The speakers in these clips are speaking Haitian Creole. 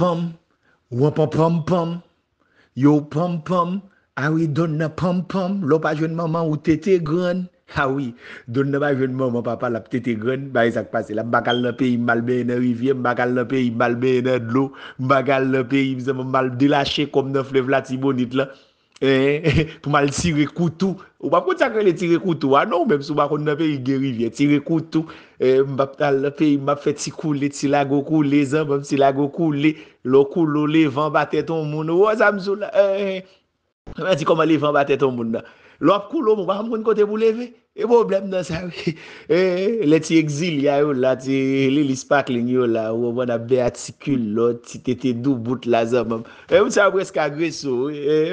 Pompom, wapopompom, yo pompom, awi donna pompom, lopa jwen maman ou tete gren, awi, donna ba jwen maman papa la ptete gren, ba e sak pase la, bakal na peyi malbeye na rivye, bakal na peyi malbeye na dlo, bakal na peyi malbeye na dilache kom nan fle vla ti bonit la. Eh, pou mal sire koutou Ou wap kout sa krele sire koutou anou ah Mbèm sou wakon nan eh, fe yi gerivye Sire koutou Mbèm tal la fe yi map fe tsi koule Tsi lago koule zan Mbèm si lago koule Lo koulou levan bateton moun Ou wazamzou oh, la eh, Mwen di koman levan bateton moun Lo koulou mwen wakon kote bou leve E moun blem nan sa, e, le ti egzil ya yo la, ti lili sparkling yo la, wou wana be atikil lo, ti te te dou bout la zan moun. E moun sa wes ka gwe sou,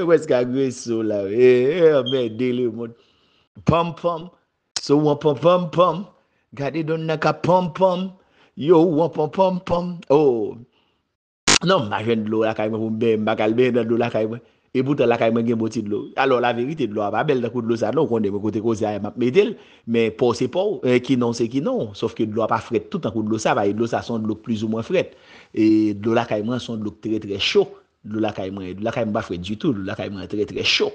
wes ka gwe sou la, e, e, mwen dele yon moun. Pom, pom, sou woun pom, pom, pom, gade don nan ka pom, pom, yo woun pom, pom, pom, oh. Non mwajen do la kaj mwen pou mbe, mba kalbe nan do la kaj mwen. E bout an lakayman gen boti dlou. Alors la verite, dlou an pa bel nan kou dlou sa nou. Konde mwen kote kou ze a yam ap medel. Men pou se pou, eh, ki nan se ki nan. Sof ki dlou an pa fret tout nan kou dlou sa. Ba yi e dlou sa son dlou k plus ou mwen fret. E dlou lakayman son dlou k tre tre chou. Dlou lakayman, dlou lakayman ba fret du tout. Dlou lakayman tre tre chou.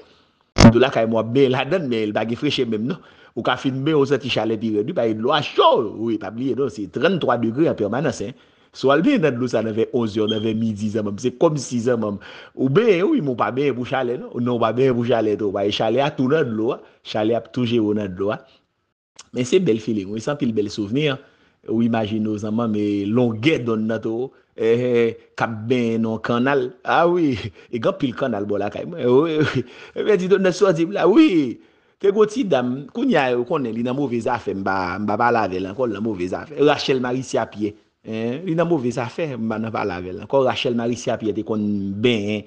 Dlou lakayman be la den, men el bagi freche menm nou. Ou ka finbe ou se ti chalet pi redu. Ba yi dlou an chou. Ou e pabliye nou, se 33 degray an permanensen. Swalbe nan lo sa nan ve 11 yo, nan ve midi zan mam. Se kom si zan mam. Ou be, ou yi mou pa be pou chale no. Ou nou pa be pou chale to. Wa yi e chale a tou nan lo a. Chale a pou touje yo nan lo a. Men se bel fili. Ou yi san pil bel souveni a. Ou imagino zan mam e longed don nan to. E he kap ben non kanal. A ah, oui. E gan pil kanal bol a kay. Ou e ou e ou e. E men di don nan swal di mla. Oui. Te go ti dam. Koun ya yo konen e li nan mou vez a fe mba mba balade lan. Kon nan mou vez a fe. Rachel Marie si apye. Li nan mou vi zafen, mba nan pala velan Ko Rachel Marie Sapie te kon ben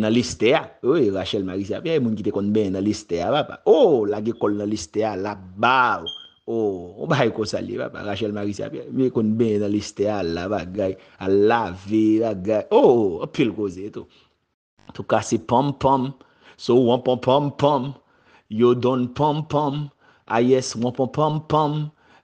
Nan eh, liste ya Ou, Rachel Marie Sapie, moun ki te kon ben Nan liste ya, wapa Ou, oh, la ge kol nan liste ya, la bav Ou, oh, mba yi ko sali, wapa Rachel Marie Sapie, mi kon ben nan liste ya La bagay, la lavi, la bagay Ou, oh, apil kouze, tou Tou kasi pom pom Sou wampom pom pom Yo don pom pom Ayes ah, wampom pom pom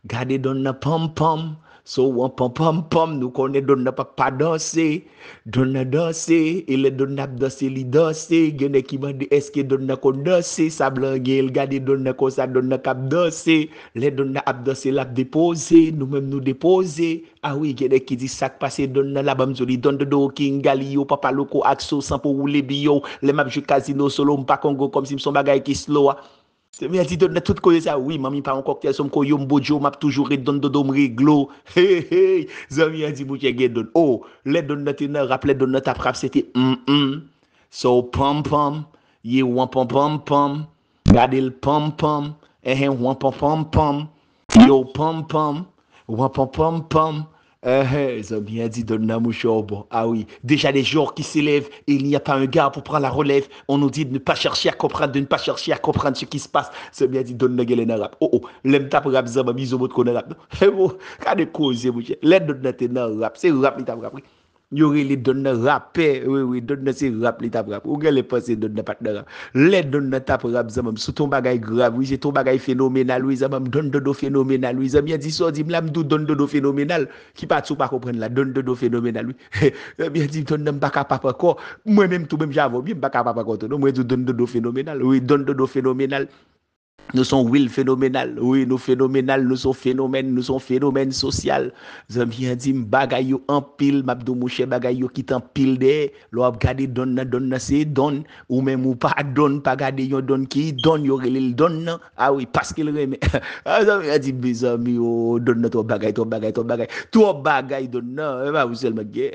Gade don na pom pom Sou wampampampam, nou konè donna pa pa dosè, donna dosè, e le donna ap dosè li dosè, genè e ki mande eske donna kon dosè, sablan gen el gade donna kon sa donna kap dosè, le donna ap dosè la depose, nou men nou depose, a ah wè genè e ki di sak pase donna la bamzoli, don de do ki ngaliyo, papa loko akso, sanpo ou le biyo, le map ju kazino solo, mpa kongo kom si mson bagay ki slowa. Se mi a di don net tout ko ye sa, wii ah mami pa an koktel som ko yon bojo map toujou re don do dom re glo Hey hey, se mi a di bouche gen don Oh, le don net ene, rap le don net aprap se te So pom pom, ye wampom pom pom Gade l pom pom, ehen eh, wampom pom pom Yo pom pom, wampom pom pom Eh, eh, ils ont bien dit Donnarumma Ah oui, déjà les jours qui s'élèvent et il n'y a pas un gars pour prendre la relève. On nous dit de ne pas chercher à comprendre, de ne pas chercher à comprendre ce qui se passe. C'est bien dit Donnarumma rap. Oh oh, l'aime tap rap zamba miso mot qu'on rap. C'est bon, quand de cause, c'est bon. L'aide de rap, c'est rap, il t'a rap. Yori li donna rap, wè wè, donna se rap li tap rap, ou gè le pas se donna pat na rap. Le donna tap rap, zamam, sou ton bagay grav, wè, se ton bagay fenomenal, wè, zamam, don dodo fenomenal, wè, zamia di so, di mla mdou don dodo fenomenal, ki pat sou pa kopren la, don dodo fenomenal, wè. Mwè di don nam baka papakor, mwè menm tou menm javon, mwè baka papakor ton, mwè di don dodo fenomenal, wè, don dodo fenomenal. Nou son will fenomenal. Oui, nou fenomenal, nou son fenomen, nou son fenomen sosyal. Zom, yadim bagay yo anpil. Mabdou Mouchet bagay yo kit anpil de. Lo ap gade donna, donna se don. Ou men mou pa don, pa gade yon don ki don. Yore li l don nan. A, ah oui, paske l reme. A, ah, zom, yadim bizan mi yo oh, donna to bagay, to bagay, to bagay. To bagay don nan. E, mabou sel me ge.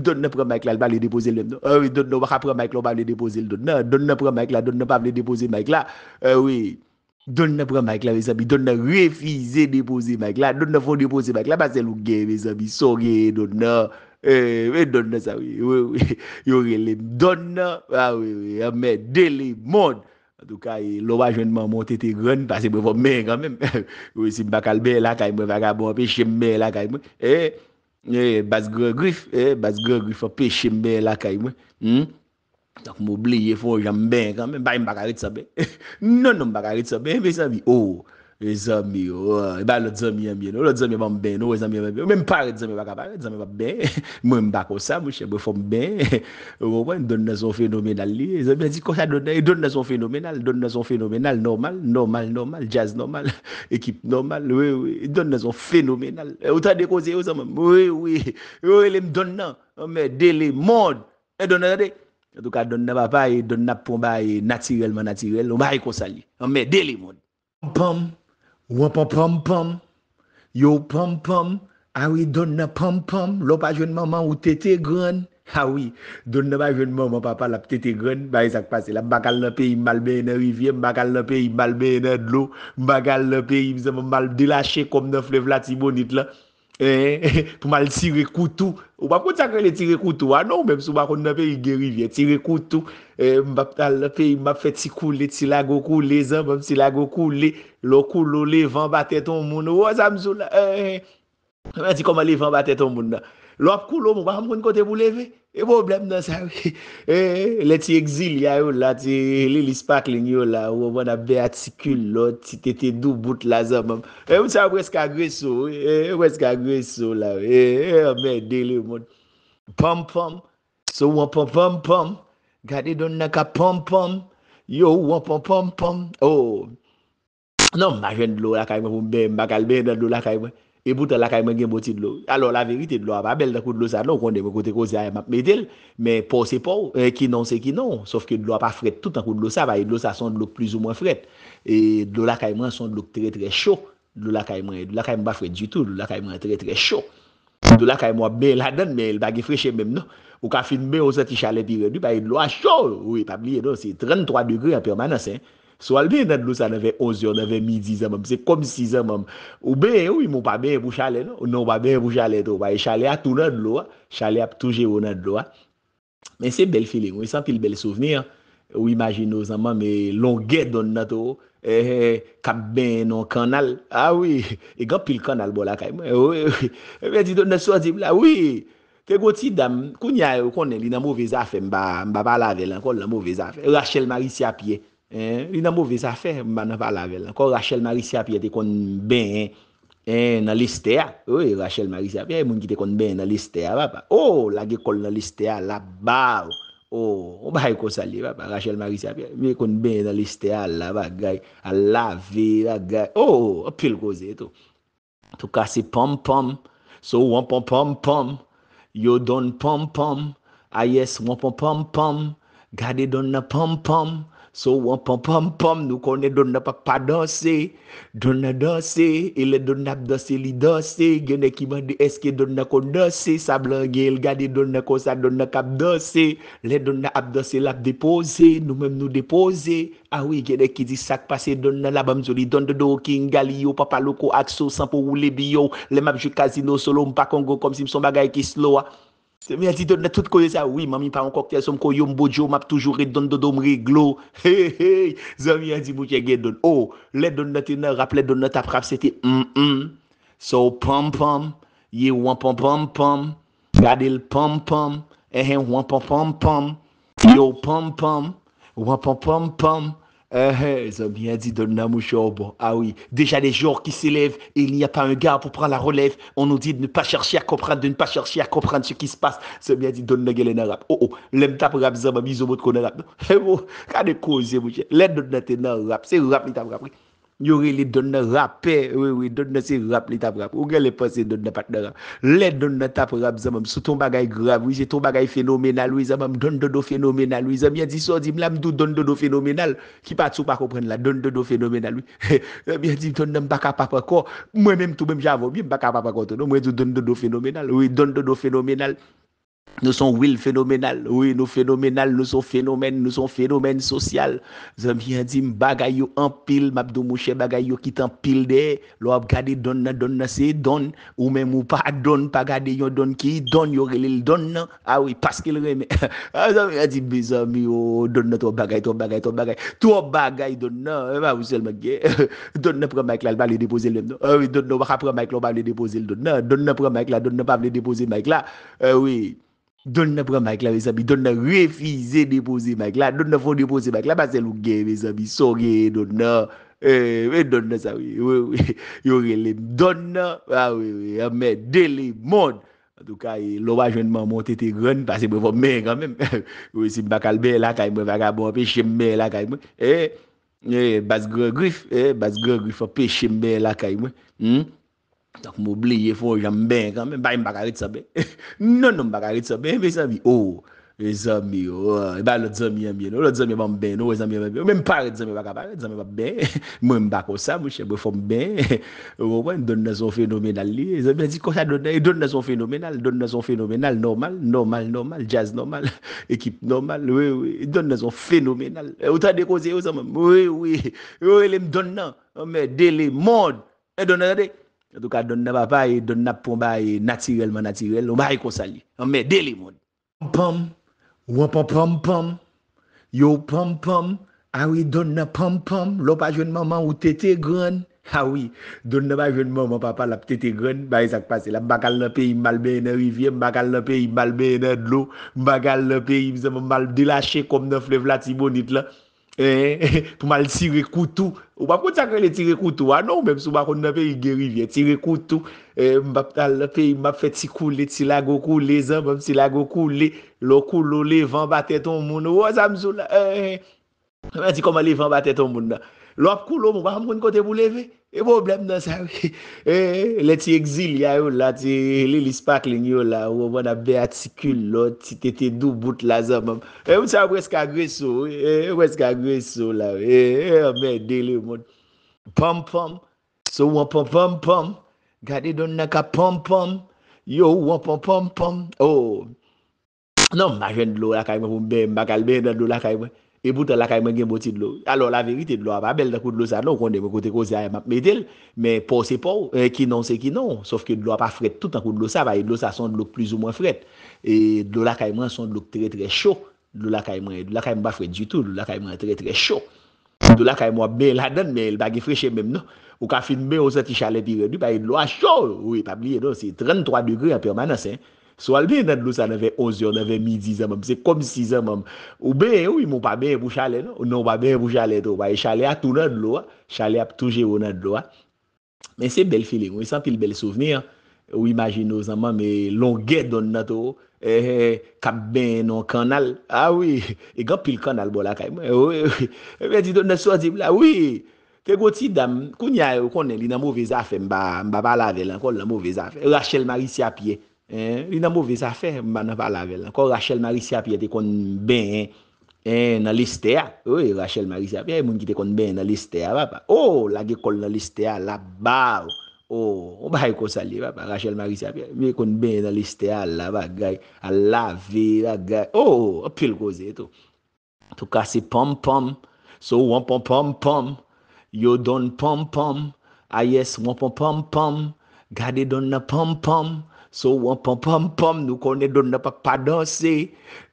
Don nan prema eh ek la, l bali depoze l men. A, oui, don nan, wakha prema ek la, l bali depoze l ah don nan. Don nan prema ek la, don nan pavle depoze Don na pran mayk la ve sabi, don na refize deposi mayk la, don na fon deposi mayk la, ba se luge ve sabi, soge don na, ee, eh, eh, don na sabi, yo relem, don na, awe, ame, delem, moun, an tou ka yi loba jwenman moun tete gwen, ba se mwen fò mè gwa mèm, wè si mbakal bè la kaj mwen, ba se mwen fò pè shèm bè la kaj mwen, ee, ee, bas grè grif, ee, bas grè grif fò pè shèm bè la kaj mwen, mwen. Tak m oubli, e fò jambè, kwa mè m bè m baka re tsa bè. Non m baka re tsa bè, mè sè mi ou. E sè mi ou. E bè lò tsa mi yamye nou. Lò tsa mi vambè nou. E sè mi yamye nou. Mè m par re tsa mi baka bè. M m baka ou sa mè. M m fò m bè. M donna son fenomenal li. E donna son fenomenal. Donna son fenomenal normal. Normal, normal. Jazz normal. Ekip normal. We we. Donna son fenomenal. E ou ta dekose yo sè mè. We we. We le m donna. Mè de Yon tou ka don nan papay, don nan pombay natirelman natirel, ou ba yi kosaly. Ah Ome, deli moun. Pom, pom, wopom, pom, pom, yo pom, pom, awi don nan pom, pom, lopaj venman man ou tete gren, awi, don nan pa venman man papay la ptete gren, ba yi sak pase la, bakal nan peyi malbeye nan rivye, bakal nan peyi malbeye nan dlo, bakal nan peyi, mseman malbeye, dilache kom nan fle vla ti bonit la, e, e, e, pou mal sire eh, eh, eh, koutou, Ou wap kon chakrele tire koutou anou, mbèm sou wap kon nan fe yi gerivye. Tire koutou, eh, mbap tal la fe, mbap fe ti koule, ti lago koule zan, mbèm si lago koule, lò koule levan batè ton moun. Ou wazam zou la, eh, eh, mbèm si koma levan batè ton moun nan. Lò koule, mbap kon kote bou leve. E moun blem nan sa, e, le ti egzil ya yo la, ti lili sparkling yo la, wou wana be atikil lo, ti te te dou bout la za moun. E moun sa weska gwe sou, e, weska gwe sou la, e, e, mwen dele yon moun. Pom, pom, sou wapom, pom, pom, gade don neka pom, pom, yo wapom, pom, pom, oh. Nan mwajen do la ka ime pou mbe, mbakalbe nan do la ka ime. E boutan lakayman gen boti dlou. Alors la verite, dlou a ah, ba bel nan kou dlou sa nan. Ou konde mwen kote kose a yon map medel. Men pou se pou, eh, ki nan se ki nan. Sof ke dlou a pa fred tout nan kou dlou sa. Ba yon e dlou sa son dlou k plus ou mwen fred. E dlou lakayman son dlou k tre tre chou. Dlou lakayman, dlou lakayman ba fred du tout. Dlou lakayman tre tre chou. Dlou lakayman be la den, men el bagi freche menm nan. Ou ka finbe ou sa ti chalet pi redu. Ba yon e dlou a chou. Ou e pabliye nan, se 33 degrè en permanence. Swalbe nan lo sa nan ve 11 yo, nan ve midi zan mam. Se kom si zan mam. Ou be, ou yi mou pa be pou chale no. Ou nou pa be pou chale to. Waye chale a tou nan lo. Chale a pou touje ou nan lo. Men se bel fili. Ou yi san pil bel souveni. Ou imagino zan mam. Ou yi lan gen don nan to. E, e kap ben nan kanal. A ah, wii. E gan pil kanal bol akay. Ou yi. E wè e di don nan swal di mla. Wii. Te gwo ti dam. Koun ya yo konen e li nan mou vez afen mba balade lan. Kon nan mou vez afen. Rachel Marie si apye. Li eh, nan mou vi zafen, mba nan pala velan Ko Rachel Marie Sia Pia te kon ben Nan eh, liste ya Ou, Rachel Marie Sia Pia e moun ki te kon ben Nan liste ya, wapa Ou, oh, la ge kol nan liste ya, la bar Ou, wapay ko sali, wapa Rachel Marie Sia Pia, mi kon ben nan liste ya La bagay, la vi, la gag Ou, oh, apil ko zi to To kasi pom pom So wapom pom pom Yo don pom pom Ayes ah, wapom pom pom Gade don na pom pom Sou wampampampam, nou konen donna pa pa dosi, donna dosi, e le donna ap dosi li dosi, genen ki mandi eske donna kon dosi, sablan gen el gade donna kon sa donna kap dosi, le donna ap dosi la depose, nou men nou depose, awi genen ki di sak pase donna la bamzoli, don de do ki ngali yo, papa lo ko akso, sanpo ou le bi yo, le map ju kazino solo, mpa kongo kom si mson bagay ki slo a. Se mi a di don net tout ko ye sa, wii mami pa an koktel som ko yon bojo map toujou re don do dom re glo Hey hey hey, se mi a di bouche gen don Oh, le don net ene rap le don net aprap sete m mm, m mm. So pom pom, ye wampom pom pom Gade l pom pom, ehen eh, wampom pom pom Yo pom pom, wampom pom pom Eh, Donna eh, Ah oui, déjà des jours qui s'élèvent et il n'y a pas un gars pour prendre la relève. On nous dit de ne pas chercher à comprendre, de ne pas chercher à comprendre ce qui se passe. C'est bien dit donne Nagel rap. arabe. Oh oh, l'aime tap rap zamba, bisous mot qu'on rap. C'est eh, bon, oh, quand de cause, l'aide de notre rap, c'est rap, il t'a rap. Yo re li donna rap, wè wè, donna se rap li tap rap, ou gè le pas se donna pat na rap. Le donna tap rap, zamam, sou ton bagay grab, wè, se ton bagay fenomenal, wè, zamam, don dodo fenomenal, wè, zam, ya di so, di mla mdou don dodo fenomenal, ki pat sou pa kopren la, don dodo fenomenal, wè. Ya di, don nam baka papakor, mwè menm tou menm javon, mwè baka papakor ton, mwè di don dodo fenomenal, wè, don dodo fenomenal. Nou son wil fenomenal, nou fenomenal, nou son fenomen, nou son fenomen sosyal. Zami yadim bagay yo anpil, mabdou mouche bagay yo kit anpil de, lo ap gade donna, donna se don, ou men mou pa don, pa gade yon don ki don, yon relil don nan, a ah oui, paskele reme. A zami yadim bezami yo, donna ton bagay, ton bagay, ton bagay, ton bagay don nan, e mabou selme ge, donna prema ek la, l pa li depoze l men, a oui, donna wakha prema ek la, l pa li depoze l don nan, donna prema ek la, donna pa li depoze l men ek la, a oui, Don na pran mayk la we sa bi, don na refize deposey mayk la, don na fon deposey mayk la, ba se lugey we sa bi, sogey don na, ee, eh, eh, we don na sa we, we we, yo relem, don na, ah, ah, a we we, ame, deli, moun, an tou ka yi lowa jwenman moun tete gwen, pa se mwen fò mè gwa mèm, we sim bakal be la kaj mwen fò mwen fò pe shim be la kaj mwen, ee, ee, baz gre grif, ee, baz gre grif fò pe shim be la kaj mwen, mwen. Tak m oubli ye fò jambè, kwa mè m bè m baka re tsa bè. Non m baka re tsa bè, mè sè mi ou. E zè mi ou, e bè lò zè mi yèm yè nou, lò zè mi bè m bè nou, wè zè mi bè m bè. Mè m par re tsa mi baka bè, zè mi bè m bè. M m bako sa, m m chè m fò m bè. Wè m donna son fenomenal li. E zè mi an zi kwa sa donna, e donna son fenomenal. Donna son fenomenal normal, normal, normal, jazz normal. Ekip normal, wè wè, e donna son fenomenal. E wè wè, e wè lè m donna Yatou ka donna papa e donna pou mba e natirelman natirel, ou mba e kosaly. Amme deli moun. Pom pom, wopom pom pom, yo pom pom, awi ah donna pom pom, lopajoun maman ou tete gran. Awi, ah donna bayon maman papa la pete gran, bayi sak pase la, bakal la peyi malbeye nan rivye, bakal la peyi malbeye nan dlou, bakal la peyi malde lache kom nan fle vla ti bonit la. E, pou mal si rekoutou. Ou wap koutakrele ti rekoutou, anou, non, mbèm sou wap koun nan fe yi gerivye. Ti rekoutou, eh, mbap tal la fe, mbap fe ti koule, ti lago koule, zan, mbèm ti lago koule, lo koule, levan, batè ton moun. Ou, zan, mzou, la, e, e, e. Mwen di koman levan, batè ton moun, nan. Lo ap koule, mwen wap koun kote bou leve. E wò blèm nan sa wè. E lè ti egzil ya yon la. Ti lili sparkling yon la. Wò wò nan be atikil lo. Ti te te do bout la zan mam. E wò sa wè ska gwe sou. E wè ska gwe sou la. E wè e, de li yon man. Pom pom. So wò pom pom pom. Gade don nan ka pom pom. Yo wò pom pom pom. Oh. Nan majen lò la ka yon. Mba kalbe nan lò la ka yon. E bout an lakayman gen boti dlo. Alors la verite, dlo a pa bel nan kou dlo sa non. Konde mwen kote kose a ya map medel. Men pou se pou, eh, ki non se ki non. Sof ke dlo a pa fret tout nan kou dlo sa. Ba yi e dlo sa son dlo k plus ou mwen fret. E dlo lakayman son dlo k tre tre chou. Dlo lakayman, dlo lakayman ba fret du tout. Dlo lakayman tre tre chou. Dlo lakayman be la den, men el bagi freche menm non. Ou ka finbe ou se ti chalet pi re du. Ba yi e dlo a chou. Ou e pabliye non, se 33 degray an permanensen. So albe nan lo sa nan ve 11 yo, nan ve midi zanman. Se kom si zanman. Ou be, ou yi mou pa be pou chale no. Ou nou pa be pou chale to. Non. Ba yi e chale a tou nan lo ah. a. Chale a pou tou jero nan lo a. Ah. Men se bel fili. Ah. Ou yi san pil bel souveni a. Ou imagino zanman me longed don nan to. E hee, kabbe nan kanal. A oui. E gan pil kanal bol la kay. E wè e di don nan so di mla. Wè di don nan so di mla. Wè di don nan so di mla. Wè di don nan so di mla. Wè di don nan so di mla. Wè di don nan so di mla. Wè Li nan mou vi sa fe, mba nan pa la velan. Ko oh, Rachel Marisapia te kon ben nan liste ya. Ou, Rachel Marisapia, moun ki te kon ben nan liste ya, wapa. Ou, la ge kol nan liste ya, la bav. Ou, wapay ko sali, wapa. Rachel Marisapia, mi kon ben nan liste ya, la bagay. A la vi, la gag. Ou, oh, apil ko zi tou. Tou ka si pom pom. Sou wampom pom pom. Yo don pom pom. A ah, yes, wampom pom pom. Gade don na pom pom. Sou wampampampam, nou konen donna pak pa dosi,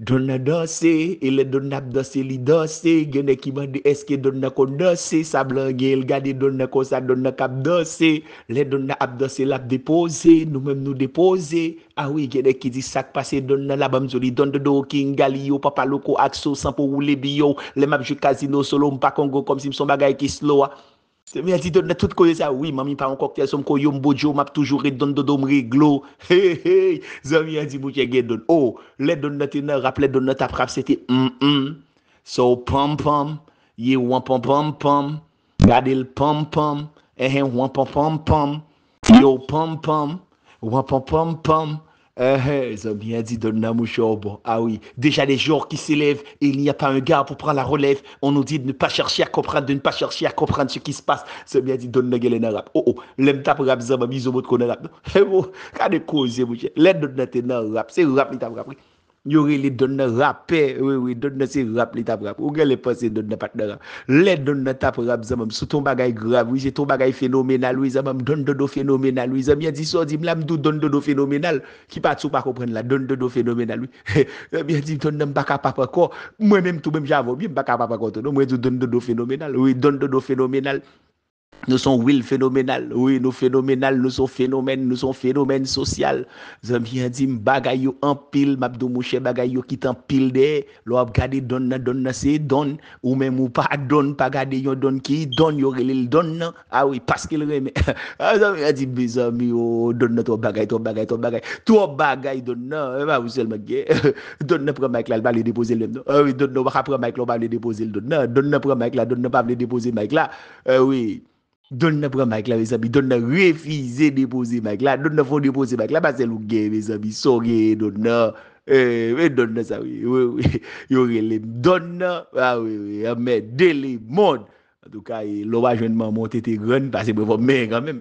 donna dosi, e le donna ap dosi li dosi, genè ki mandi eske donna kon dosi, sablan gen el gade donna kon sa donna kap dosi, le donna ap dosi la deposi, nou men nou deposi, awi genè ki di sak pase donna la bamzoli, don de do ki ngaliyo, papa loko akso, sanpo ou le biyo, le map ju kazino solo, mpa kongo kom si mson bagay ki sloa. Se mi a di don net tout ko ye sa, wii mami pa an koktyel som ko yon bojo, map toujou re don do dom re glo, hey hey, se mi a di bouche gen don, oh, le don net ene, rap le don net aprap, se te, m m, so pom pom, ye wampom pom pom, gade l pom pom, ehen eh, wampom pom pom, yo pom pom, wampom pom pom, Eh, eh, ils ont bien dit Donna Mouchobo. Ah oui, déjà des jours qui s'élèvent et il n'y a pas un gars pour prendre la relève. On nous dit de ne pas chercher à comprendre, de ne pas chercher à comprendre ce qui se passe. Ils ont a dit Donna Gelen Arab. Oh oh, l'aime tap rap mis au mot de Arab. C'est bon, de cause, mon cher. L'aide Donna t'en Arab. C'est rap, il t'a rap. Yori li donna rap, wè wè, donna se rap li tap rap, ou gè le pas se donna pat na rap. Le donna tap rap, zamam, sou ton bagay grav, wè, se ton bagay fenomenal, wè, zamam, don dodo fenomenal, wè, zam, ya di so, di mla mdou don dodo fenomenal, ki pat sou pa kopren la, don dodo fenomenal, wè. Ya di, don nam baka papakor, mwè menm tou menm javon, mwè baka papakor ton, mwè di don dodo fenomenal, wè, don dodo fenomenal. Nou son will fenomenal, nou fenomenal, nou son fenomen, nou son fenomen sosyal. Zami yadim bagay yo anpil, mabdou mouche bagay yo kit anpil de, lo ap gade donna donna se don, ou men mou pa don, pa gade yon don ki don, yon relil donna, non. a ah oui, paskele reme. A zami yadim bezami yo donna to bagay, to bagay, to bagay, to bagay donna, e mabou selme ge, donna premaik la, l bali depoze l men, a oui, donna wakha premaik la, l bali depoze l donna, donna premaik la, donna pabli depoze l maik la, Don na pran Mike la we sa bi, don na refize depose Mike la, don na fon depose Mike la, ba se luk ge we sa bi, soge don na, e, eh, eh, don na sa we, yo relem, don na, ah, a we, a me, deli, mod, an tou ka yi loba jwenman moun tete gren, ba se mwen fò mè gwa mèm,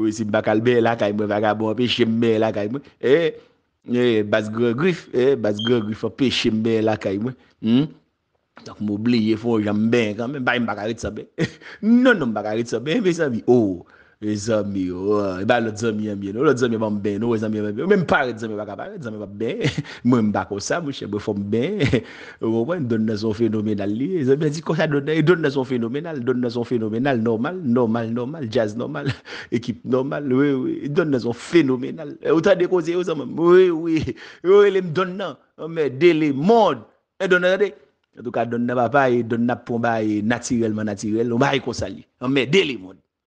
mwen sim bakal be la kaj, mwen fò mwen pe shim be la kaj, mwen, e, e, bas gre grif, e, bas gre grif, mwen fò mwen pe shim be la kaj, mwen, mwen. Tak moublie, fò jambèn, kanmen, bè mbak arèd sa bèn, nòn mbak arèd sa bèn, mè sèbi, ou, zèmi, ou, bè lò zèmi yèm bè, lò zèmi vèm bèn, ou zèmi vèm bèn, mè mpare zèmi bakapare, zèmi vèm bèn, mwen bak osa, mwen chèmè fò mbèn, ou wè mdonnè son fenomenal li, zèmi an di, kò sa donnè, yè donnè son fenomenal, donnè son fenomenal, normal, normal, normal, jazz normal, ekip normal, ouè, ouè, yè donnè son fenomenal, Yotou ka don nababay, don nab pou mbay Natiril manatiril, mbay konsaly Mme deli moun